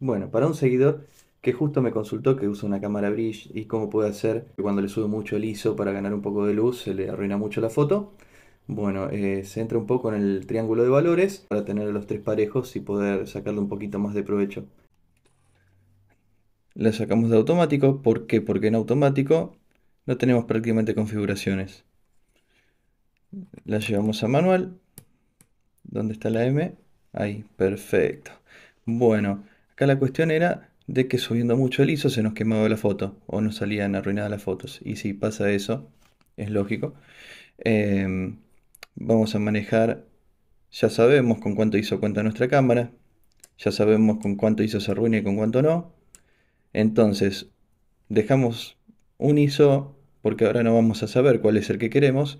Bueno, para un seguidor que justo me consultó que usa una cámara bridge y cómo puede hacer que cuando le sube mucho el ISO para ganar un poco de luz se le arruina mucho la foto. Bueno, eh, se entra un poco en el triángulo de valores para tener los tres parejos y poder sacarle un poquito más de provecho. La sacamos de automático, ¿por qué? Porque en automático no tenemos prácticamente configuraciones. La llevamos a manual. ¿Dónde está la M? Ahí, perfecto. Bueno, Acá la cuestión era de que subiendo mucho el ISO se nos quemaba la foto o nos salían arruinadas las fotos. Y si pasa eso, es lógico. Em, vamos a manejar, ya sabemos con cuánto ISO cuenta nuestra cámara, ya sabemos con cuánto ISO se arruina y con cuánto no. Entonces, dejamos un ISO porque ahora no vamos a saber cuál es el que queremos,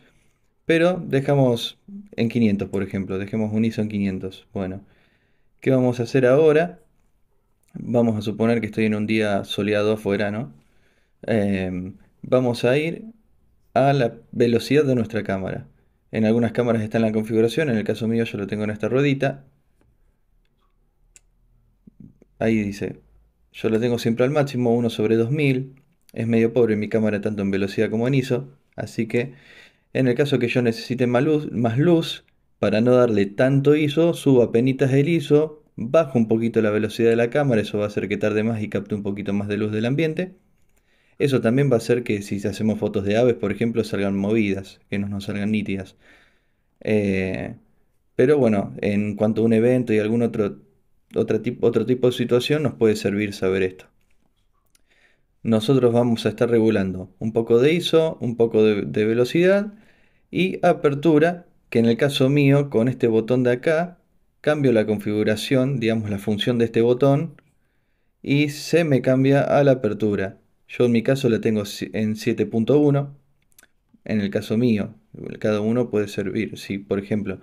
pero dejamos en 500, por ejemplo, dejemos un ISO en 500. Bueno, ¿qué vamos a hacer ahora? Vamos a suponer que estoy en un día soleado afuera, ¿no? Em, vamos a ir a la velocidad de nuestra cámara. En algunas cámaras está en la configuración, en el caso mío yo lo tengo en esta ruedita. Ahí dice, yo lo tengo siempre al máximo, 1 sobre 2000. Es medio pobre mi cámara tanto en velocidad como en ISO, así que en el caso que yo necesite más luz, más luz para no darle tanto ISO, subo a penitas el ISO, bajo un poquito la velocidad de la cámara, eso va a hacer que tarde más y capte un poquito más de luz del ambiente. Eso también va a hacer que si hacemos fotos de aves, por ejemplo, salgan movidas, que no nos salgan nítidas. Eh, pero bueno, en cuanto a un evento y algún otro, otro, tipo, otro tipo de situación, nos puede servir saber esto. Nosotros vamos a estar regulando un poco de ISO, un poco de velocidad y apertura, que en el caso mío, con este botón de acá, cambio la configuración, digamos la función de este botón y se me cambia a la apertura. Yo en mi caso la tengo en 7.1, en el caso mío, cada uno puede servir. Si por ejemplo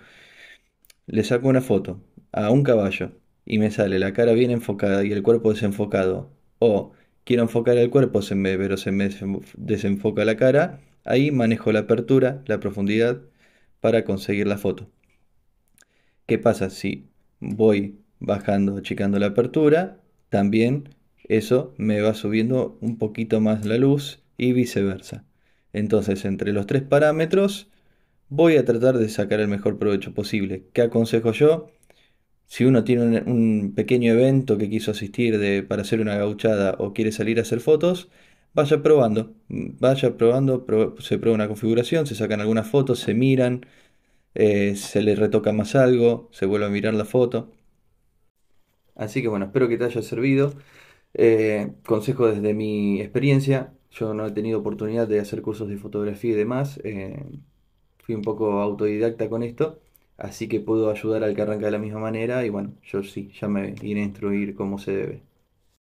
le saco una foto a un caballo y me sale la cara bien enfocada y el cuerpo desenfocado, o quiero enfocar el cuerpo se me, pero se me desenfoca la cara, ahí manejo la apertura, la profundidad para conseguir la foto. ¿Qué pasa si voy bajando, achicando la apertura? También eso me va subiendo un poquito más la luz y viceversa. Entonces, entre los tres parámetros, voy a tratar de sacar el mejor provecho posible. ¿Qué aconsejo yo? Si uno tiene un, pequeño evento que quiso asistir de, para hacer una gauchada o quiere salir a hacer fotos, vaya probando, mm, vaya probando, se prueba una configuración, se sacan algunas fotos, se miran, eh, se le retoca más algo, se vuelve a mirar la foto. Así que bueno, espero que te haya servido. Eh, consejo desde mi experiencia, yo no he tenido oportunidad de hacer cursos de fotografía y demás, eh, fui un poco autodidacta con esto, así que puedo ayudar al que arranca de la misma manera y bueno, yo sí, ya me iré a instruir como se debe.